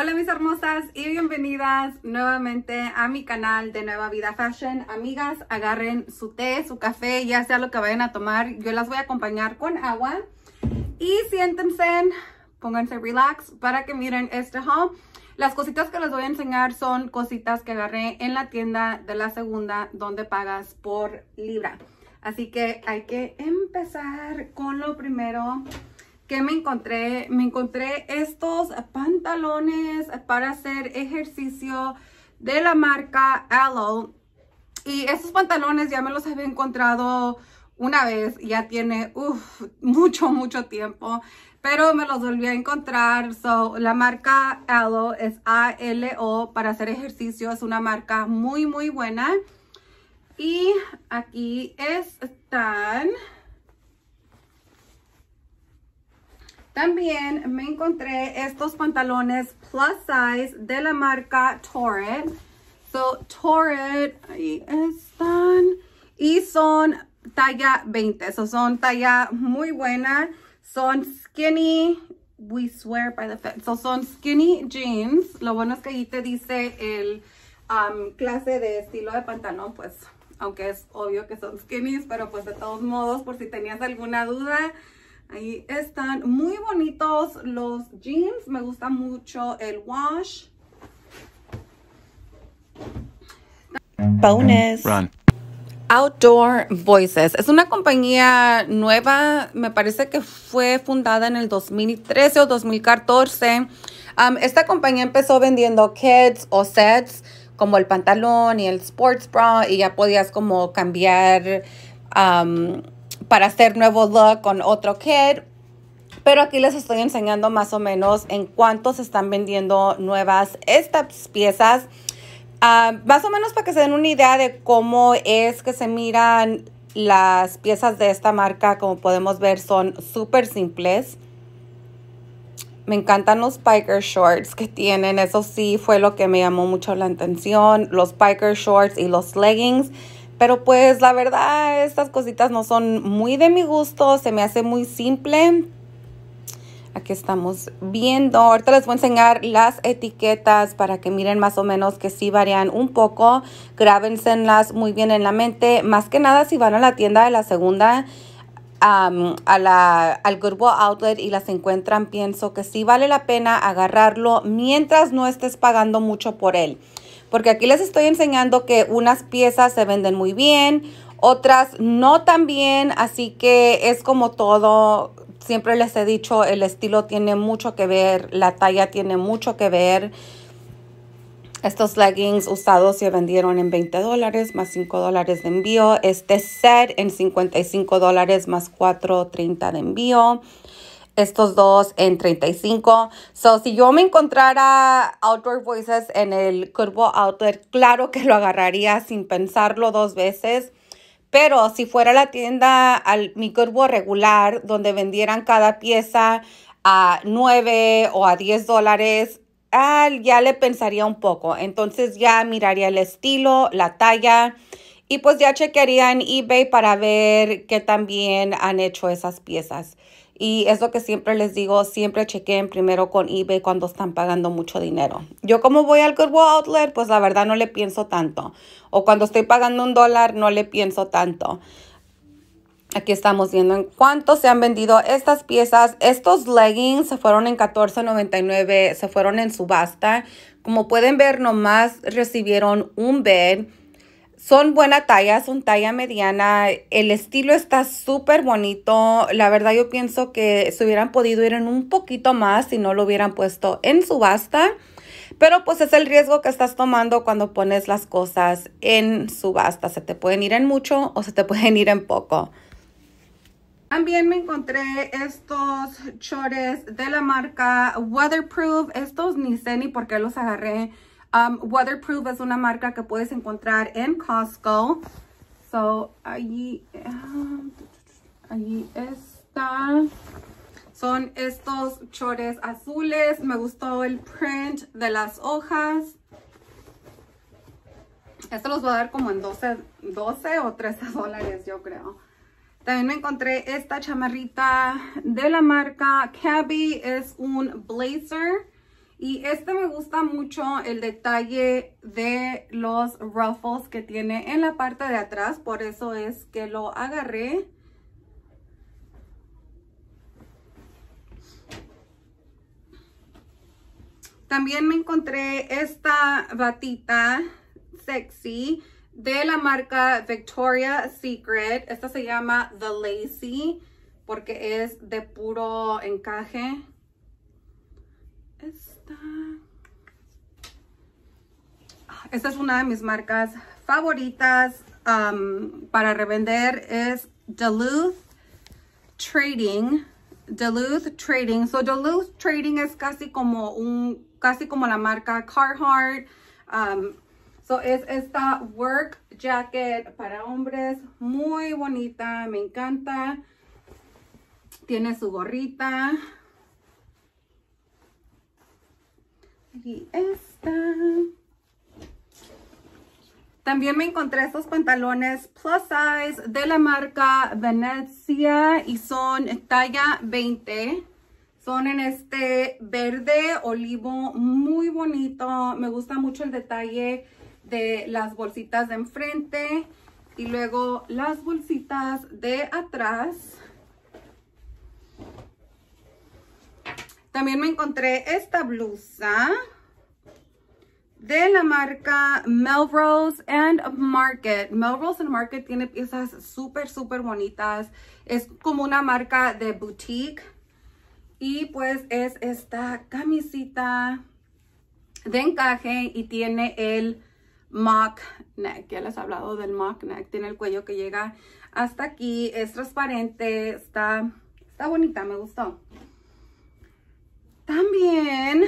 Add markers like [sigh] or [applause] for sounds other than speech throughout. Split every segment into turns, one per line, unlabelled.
Hola mis hermosas y bienvenidas nuevamente a mi canal de Nueva Vida Fashion. Amigas, agarren su té, su café, ya sea lo que vayan a tomar. Yo las voy a acompañar con agua. Y siéntense, pónganse relax para que miren este haul. Las cositas que les voy a enseñar son cositas que agarré en la tienda de la segunda donde pagas por libra. Así que hay que empezar con lo primero que me encontré, me encontré estos pantalones para hacer ejercicio de la marca Aloe. Y estos pantalones ya me los había encontrado una vez, ya tiene mucho, mucho tiempo, pero me los volví a encontrar. So, la marca Aloe es A-L-O para hacer ejercicio, es una marca muy, muy buena. Y aquí están También me encontré estos pantalones plus size de la marca Torrid. So, Torrid, ahí están. Y son talla 20. So, son talla muy buena. Son skinny, we swear by the fact. So, son skinny jeans. Lo bueno es que ahí te dice el um, clase de estilo de pantalón, pues, aunque es obvio que son skinny. pero pues de todos modos, por si tenías alguna duda, Ahí están muy bonitos los jeans. Me gusta mucho el wash. Bonus. Outdoor Voices. Es una compañía nueva, me parece que fue fundada en el 2013 o 2014. esta compañía empezó vendiendo kits o sets como el pantalón y el sports bra y ya podías como cambiar para hacer nuevo look con otro kit. Pero aquí les estoy enseñando más o menos en cuánto se están vendiendo nuevas estas piezas. Ah, más o menos para que se den una idea de cómo es que se miran las piezas de esta marca. Como podemos ver son súper simples. Me encantan los biker shorts que tienen. Eso sí fue lo que me llamó mucho la atención. Los biker shorts y los leggings pero pues la verdad, estas cositas no son muy de mi gusto, se me hace muy simple. Aquí estamos viendo. Ahorita les voy a enseñar las etiquetas para que miren más o menos que sí varían un poco. las muy bien en la mente. Más que nada si van a la tienda de la segunda, a la, al Goodwill Outlet y las encuentran, pienso que sí vale la pena agarrarlo mientras no estés pagando mucho por él porque aquí les estoy enseñando que unas piezas se venden muy bien, otras no tan bien, así que es como todo, siempre les he dicho, el estilo tiene mucho que ver, la talla tiene mucho que ver. Estos leggings usados se vendieron en 20 dólares más 5 dólares de envío. Este set en 55 dólares más 4.30 de envío estos dos en 35. So, si yo me encontrara Outdoor Voices en el Curvo Outdoor, claro que lo agarraría sin pensarlo dos veces. Pero si fuera la tienda, al, mi curvo regular, donde vendieran cada pieza a 9 o a 10 dólares, ya le pensaría un poco. Entonces ya miraría el estilo, la talla. Y pues ya chequearía en eBay para ver qué también han hecho esas piezas. Y es lo que siempre les digo, siempre chequen primero con eBay cuando están pagando mucho dinero. Yo como voy al Goodwill Outlet, pues la verdad no le pienso tanto. O cuando estoy pagando un dólar, no le pienso tanto. Aquí estamos viendo en cuánto se han vendido estas piezas. Estos leggings se fueron en $14.99, se fueron en subasta. Como pueden ver, nomás recibieron un bed son buena talla, son talla mediana, el estilo está súper bonito, la verdad yo pienso que se hubieran podido ir en un poquito más si no lo hubieran puesto en subasta, pero pues es el riesgo que estás tomando cuando pones las cosas en subasta, se te pueden ir en mucho o se te [laughs] pueden ir en poco. También me encontré estos chores de la marca Weatherproof, estos ni sé ni por qué los agarré, Um, Weatherproof es una marca que puedes encontrar en Costco. So, eh, allí, está. Son estos chores azules. Me gustó el print de las hojas. Esto los voy a dar como en 12, 12 o 13 [laughs] dólares, yo creo. También me encontré esta chamarrita de la marca Cabby. Es un blazer. Y este me gusta mucho el detalle de los ruffles que tiene en la parte de atrás. Por eso es que lo agarré. También me encontré esta batita sexy de la marca Victoria's Secret. Esta se llama The Lacy porque es de puro encaje. Ah, esta. es una de mis marcas favoritas um, para revender. Es Duluth Trading. Duluth Trading. So Duluth Trading es casi como un, casi como la marca Carhartt. Um, so es esta work jacket para hombres, muy bonita, me encanta. Tiene su gorrita, También me encontré estos pantalones plus size de la marca Venecia y son talla 20. Son en este verde olivo muy bonito. Me gusta mucho el detalle de las bolsitas de enfrente y luego las bolsitas de atrás. También me encontré esta blusa de la marca Melrose and Market. Melrose and Market tiene piezas súper, súper bonitas. Es como una marca de boutique. Y pues es esta camisita de encaje y tiene el mock neck. Ya les he hablado del mock neck. Tiene el cuello que llega hasta aquí. Es transparente. Está, está bonita, me gustó. También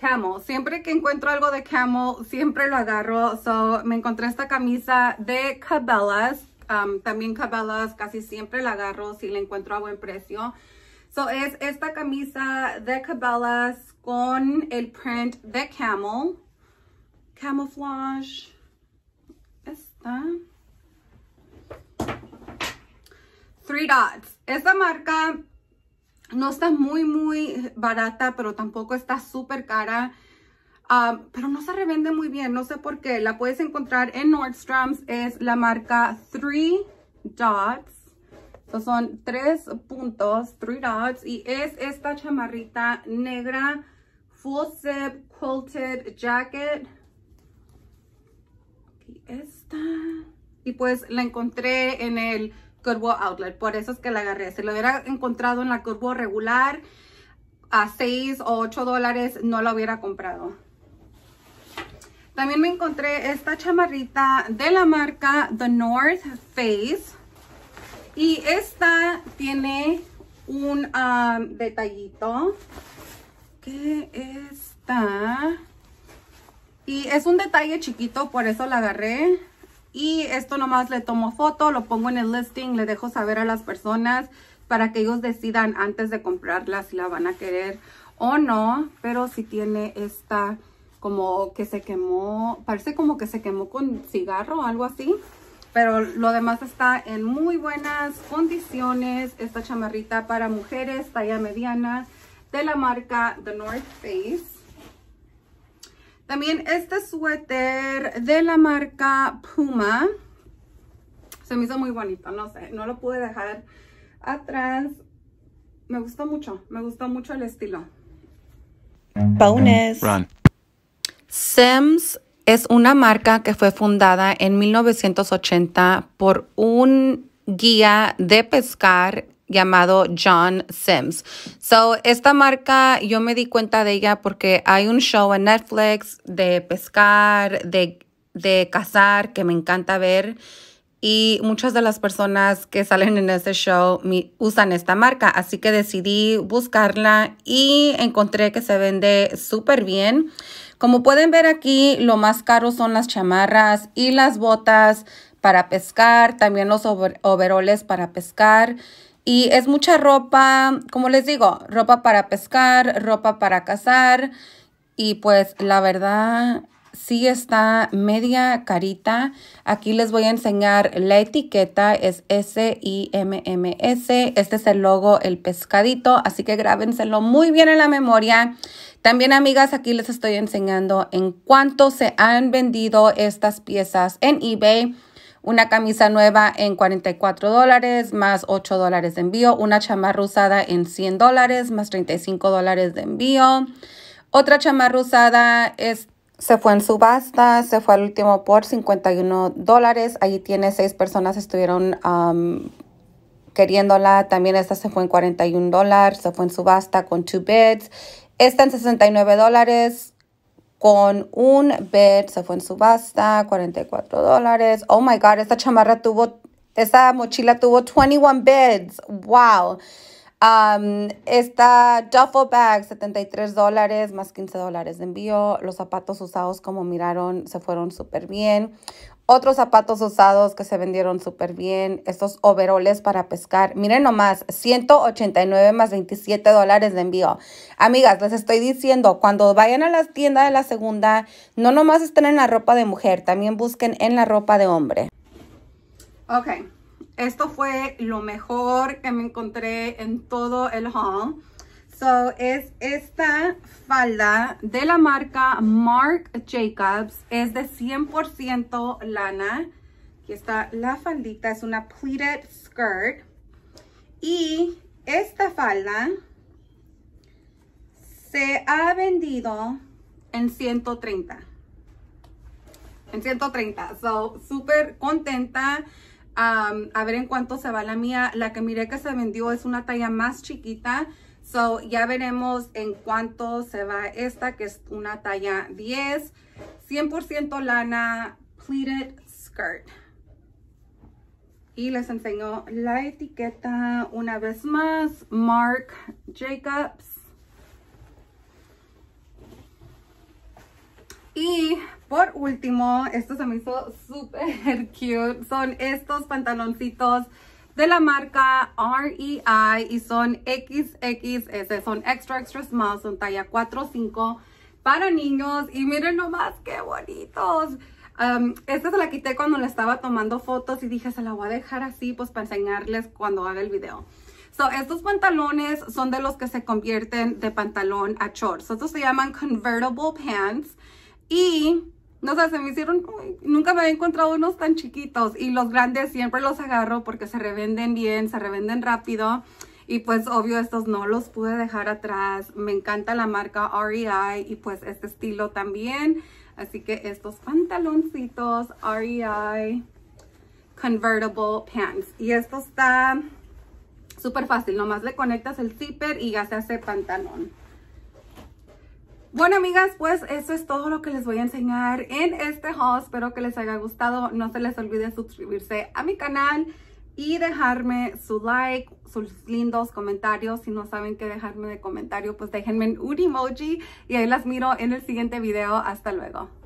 Camel. Siempre que encuentro algo de Camel, siempre lo agarro. So, me encontré esta camisa de Cabela's. Um, también Cabela's casi siempre la agarro si la encuentro a buen precio. So, es esta camisa de Cabela's con el print de Camel. Camouflage. Esta. Three Dots. Esta marca no está muy, muy barata, pero tampoco está súper cara. Ah, pero no se revende muy bien, no sé por qué. La puedes encontrar en Nordstrom's, es la marca Three Dots. son tres puntos, three dots, y es esta chamarrita negra, full zip, quilted jacket. Aquí esta Y pues la encontré en el Curvo Outlet. Por eso es que la agarré. Si lo hubiera encontrado en la Curvo regular a 6 o 8 dólares, no la hubiera comprado. También me encontré esta chamarrita de la marca The North Face. Y esta tiene un ah, detallito que está... Y es un detalle chiquito, por eso la agarré. Y esto nomás le tomo foto, lo pongo en el listing, le dejo saber a las personas para que ellos decidan antes de comprarla si la van a querer o no. Pero si tiene esta como que se quemó, parece como que se quemó con cigarro o algo así. Pero lo demás está en muy buenas condiciones. Esta chamarrita para mujeres, talla mediana, de la marca The North Face. También este suéter de la marca Puma. Se me hizo muy bonito, no sé, no lo pude dejar atrás. Me gustó mucho, me gustó mucho el estilo. Bonus. Run. Sims es una marca que fue fundada en 1980 por un guía de pescar llamado John Sims. So, esta marca yo me di cuenta de ella porque hay un show en Netflix de pescar, de, cazar, que me encanta ver. Y muchas de las personas que salen en ese show usan esta marca. Así que decidí buscarla y encontré que se vende súper bien. Como pueden ver aquí, lo más caro son las chamarras y las botas para pescar, también los overoles para pescar. Y es mucha ropa, como les digo, ropa para pescar, ropa para cazar. Y pues la verdad, sí está media carita. Aquí les voy a enseñar la etiqueta, es S-I-M-M-S. este es el logo, el pescadito, así que grábenselo muy bien en la memoria. También, amigas, aquí les estoy enseñando en cuánto se han vendido estas piezas en eBay una camisa nueva en 44 dólares más 8 dólares de envío, una chamarra usada en 100 dólares más 35 dólares de envío. Otra chamarra usada es, se fue en subasta, se fue al último por 51 dólares. Allí tiene 6 personas que estuvieron um, queriéndola. También esta se fue en 41 dólares, se fue en subasta con 2 bits. Esta en 69 dólares, con un bed, se fue en subasta, 44 dólares. Oh my God, esta chamarra tuvo, esta mochila tuvo 21 beds. Wow. Um, esta duffel bag, 73 dólares, más 15 dólares de envío. Los zapatos usados, como miraron, se fueron súper bien otros zapatos usados que se vendieron súper bien, estos overoles para pescar. Miren nomás, 189 más 27 dólares de envío. Amigas, les estoy diciendo, cuando vayan a las tiendas de la segunda, no nomás estén en la ropa de mujer, también busquen en la ropa de hombre. Ok, esto fue lo mejor que me encontré en todo el haul es esta falda de la marca Marc Jacobs. Es de 100% lana. Aquí está la faldita. Es una pleated skirt. Y esta falda se ha vendido en 130. En 130. So, súper contenta. a ver en cuánto se va la mía. La que miré que se vendió es una talla más chiquita. So, ya veremos en cuánto se va esta, que es una talla 10, 100% lana pleated skirt. Y les enseño la etiqueta una vez más, Mark Jacobs. Y por último, esto se me hizo súper [laughs] cute. Son estos pantaloncitos de la marca REI y son XXS, son extra extra small, son talla 4 5 para niños y miren nomás qué bonitos. Um, esta se la quité cuando le estaba tomando fotos y dije se la voy a dejar así pues para enseñarles cuando haga el video. So, estos pantalones son de los que se convierten de pantalón a shorts. Estos se llaman convertible pants y no sé, se me hicieron, nunca me había encontrado unos tan chiquitos y los grandes siempre los agarro porque se revenden bien, se revenden rápido y pues obvio estos no los pude dejar atrás, me encanta la marca REI y pues este estilo también, así que estos pantaloncitos REI Convertible Pants y esto está súper fácil, nomás le conectas el zipper y ya se hace pantalón. Bueno, amigas, pues eso es todo lo que les voy a enseñar en este haul. Espero que les haya gustado. No se les olvide suscribirse a mi canal y dejarme su like, sus lindos comentarios. Si no saben qué dejarme de comentario, pues déjenme un emoji y ahí las miro en el siguiente video. Hasta luego.